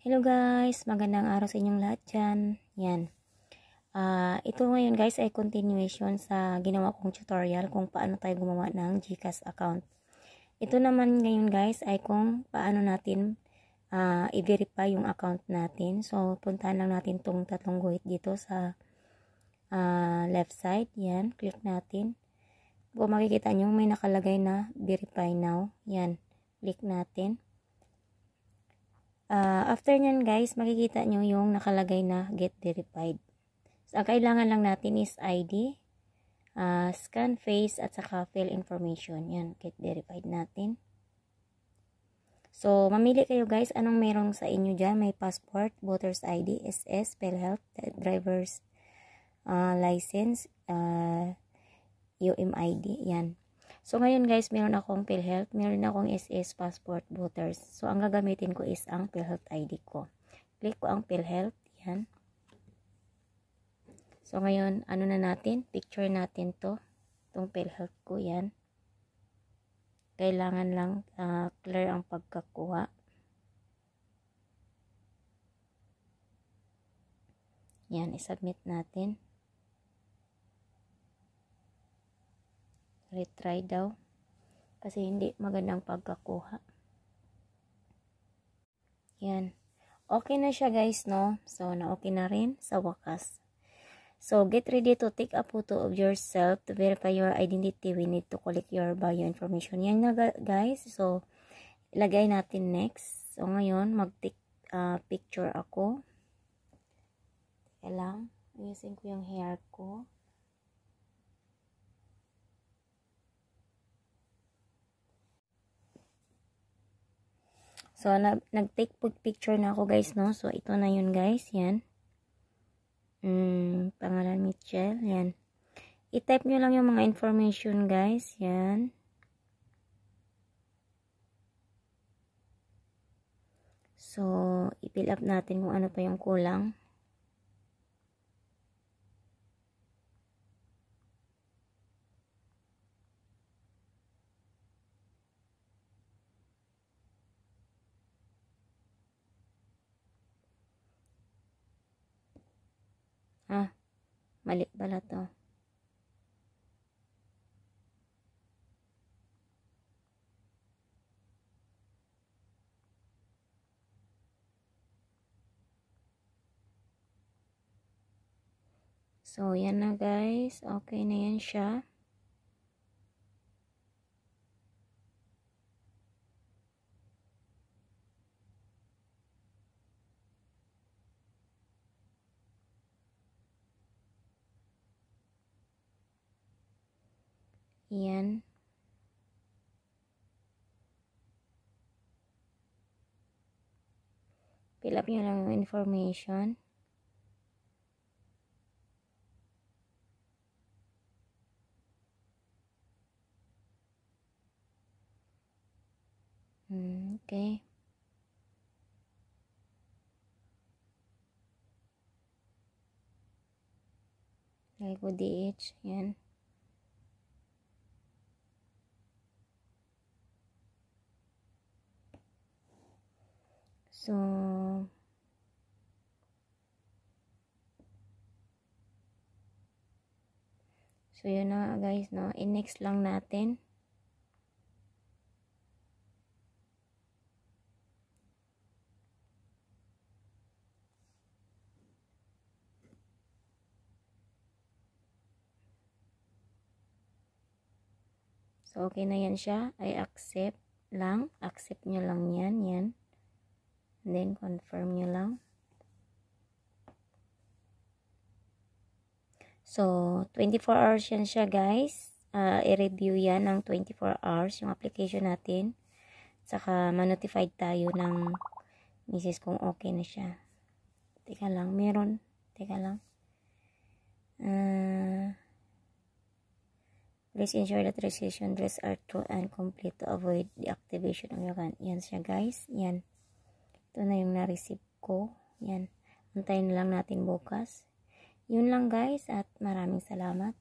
Hello guys, magandang araw sa inyong lahat dyan. Yan. Uh, ito ngayon guys ay continuation sa ginawa kong tutorial kung paano tayo gumawa ng GCash account. Ito naman ngayon guys ay kung paano natin uh, i-verify yung account natin. So, puntahan lang natin tong tatlong guhit dito sa uh, left side. Yan, click natin. Kung makikita nyo may nakalagay na verify now. Yan, click natin. Uh, after nyan guys, makikita nyo yung nakalagay na get verified. So, ang kailangan lang natin is ID, uh, ah, scan face, at saka fill information. Yan, get verified natin. So, mamili kayo guys, anong meron sa inyo dyan? May passport, voter's ID, SS, PhilHealth, driver's uh, license, uh, UMID, yan. So, ngayon guys, meron akong PhilHealth, meron akong SS Passport Voters. So, ang gagamitin ko is ang PhilHealth ID ko. Click ko ang PhilHealth. Yan. So, ngayon, ano na natin? Picture natin to. Itong PhilHealth ko. Yan. Kailangan lang uh, clear ang pagkakuha. Yan, I-submit natin. retry daw kasi hindi magandang pagkakuha yan okay na siya guys no so na okay na rin sa wakas so get ready to take a photo of yourself to verify your identity we need to collect your bio information yan na guys so ilagay natin next so ngayon mag take uh, ah, picture ako Teka lang. Ayusin ko yung hair ko. So, na nag-take picture na ako guys, no? So, ito na yun guys. Yan. Mm, pangalan Mitchell. Yan. I-type nyo lang yung mga information guys. Yan. So, i-fill up natin kung ano pa yung kulang. Ah, mali pala to. So, yan na guys. Okay na yan siya. Ayan. Fill up nyo lang yung information. okay. Like with DH, yan. So, So, yun na guys, no? I-next lang natin. So, okay na yan siya. I accept lang. Accept nyo lang yan. Yan. And then, confirm nyo lang. So, 24 hours yan siya guys. Uh, I-review yan ng 24 hours yung application natin. Saka, ma manotified tayo ng misis kung okay na siya. Teka lang, meron. Teka lang. Ah, please ensure that registration dress are true and complete to avoid the activation of your gun. Yan siya guys. Yan. Ito na yung na-receive ko. Yan. Antayin na lang natin bukas. Yun lang guys at maraming salamat.